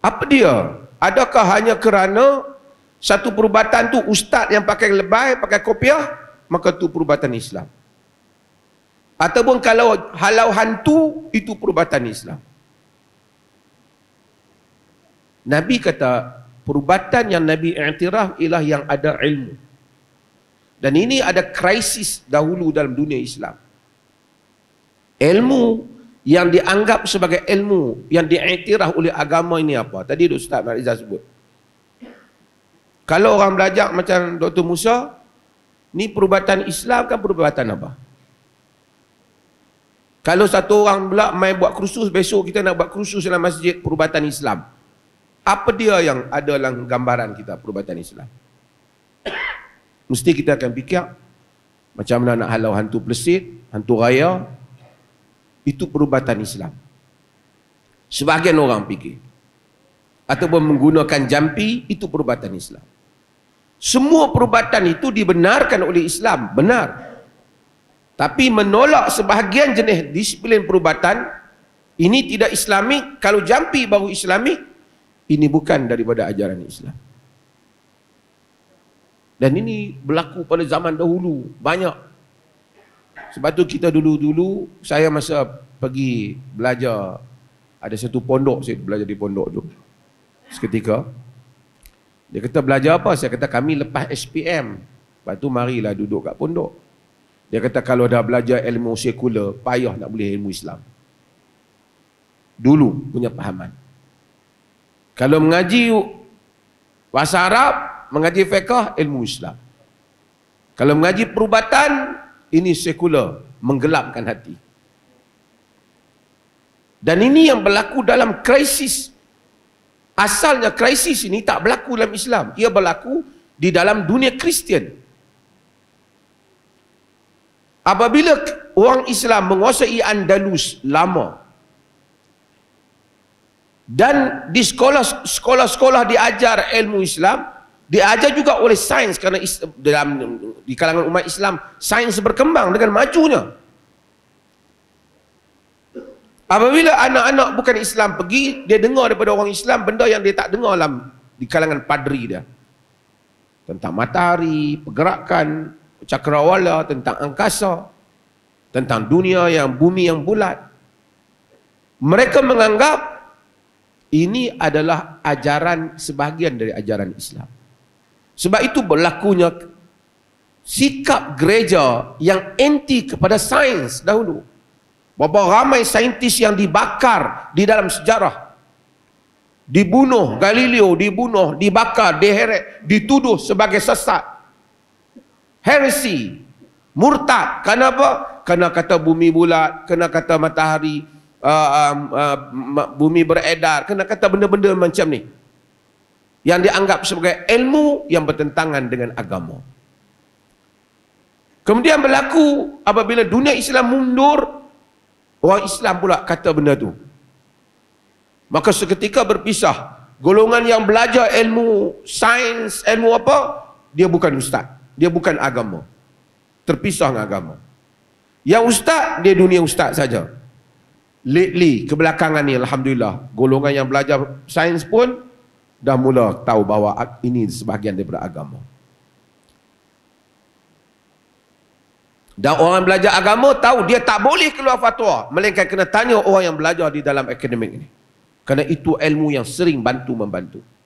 Apa dia? Adakah hanya kerana satu perubatan tu ustaz yang pakai lebay, pakai kopiah, maka tu perubatan Islam. Ataupun kalau halau hantu, itu perubatan Islam. Nabi kata, perubatan yang Nabi i'tiraf ialah yang ada ilmu. Dan ini ada krisis dahulu dalam dunia Islam. Ilmu yang dianggap sebagai ilmu yang diiktiraf oleh agama ini apa? Tadi Ustaz Marizah sebut. Kalau orang belajar macam Dr. Musa, ni perubatan Islam kan perubatan apa? Kalau satu orang pula main buat kursus, besok kita nak buat kursus dalam masjid perubatan Islam. Apa dia yang ada dalam gambaran kita perubatan Islam? Mesti kita akan fikir macam mana nak halau hantu pelesit, hantu raya, itu perubatan Islam. Sebahagian orang fikir. Ataupun menggunakan jampi, itu perubatan Islam. Semua perubatan itu dibenarkan oleh Islam, benar. Tapi menolak sebahagian jenis disiplin perubatan, ini tidak islami, kalau jampi baru islami, ini bukan daripada ajaran Islam. Dan ini berlaku pada zaman dahulu, banyak sebab tu kita dulu-dulu saya masa pergi belajar ada satu pondok saya belajar di pondok tu. Seketika dia kata belajar apa? Saya kata kami lepas SPM. Lepas tu marilah duduk kat pondok. Dia kata kalau dah belajar ilmu sekular, payah nak boleh ilmu Islam. Dulu punya pahaman. Kalau mengaji bahasa Arab, mengaji fiqah, ilmu Islam. Kalau mengaji perubatan, ini sekular menggelapkan hati dan ini yang berlaku dalam krisis asalnya krisis ini tak berlaku dalam Islam ia berlaku di dalam dunia Kristian apabila orang Islam menguasai Andalus lama dan di sekolah-sekolah diajar ilmu Islam diajar juga oleh sains kerana dalam di kalangan umat Islam sains berkembang dengan majunya apabila anak-anak bukan Islam pergi dia dengar daripada orang Islam benda yang dia tak dengar dalam di kalangan padri dia tentang matahari, pergerakan cakrawala, tentang angkasa tentang dunia yang bumi yang bulat mereka menganggap ini adalah ajaran sebahagian dari ajaran Islam sebab itu berlakunya sikap gereja yang anti kepada sains dahulu. Berapa ramai saintis yang dibakar di dalam sejarah. Dibunuh, Galileo dibunuh, dibakar, diheret, dituduh sebagai sesat. Heresi, murtad. Kenapa? Kena kata bumi bulat, kena kata matahari, uh, um, uh, bumi beredar, kena kata benda-benda macam ni yang dianggap sebagai ilmu yang bertentangan dengan agama. Kemudian berlaku apabila dunia Islam mundur, orang Islam pula kata benda tu. Maka seketika berpisah, golongan yang belajar ilmu sains, ilmu apa, dia bukan ustaz. Dia bukan agama. Terpisah dengan agama. Yang ustaz, dia dunia ustaz saja. Lately, kebelakangan ni Alhamdulillah, golongan yang belajar sains pun dah mula tahu bahawa ini sebahagian daripada agama. Dan orang belajar agama tahu dia tak boleh keluar fatwa. Melainkan kena tanya orang yang belajar di dalam akademik ini. Kerana itu ilmu yang sering bantu-membantu. bantu membantu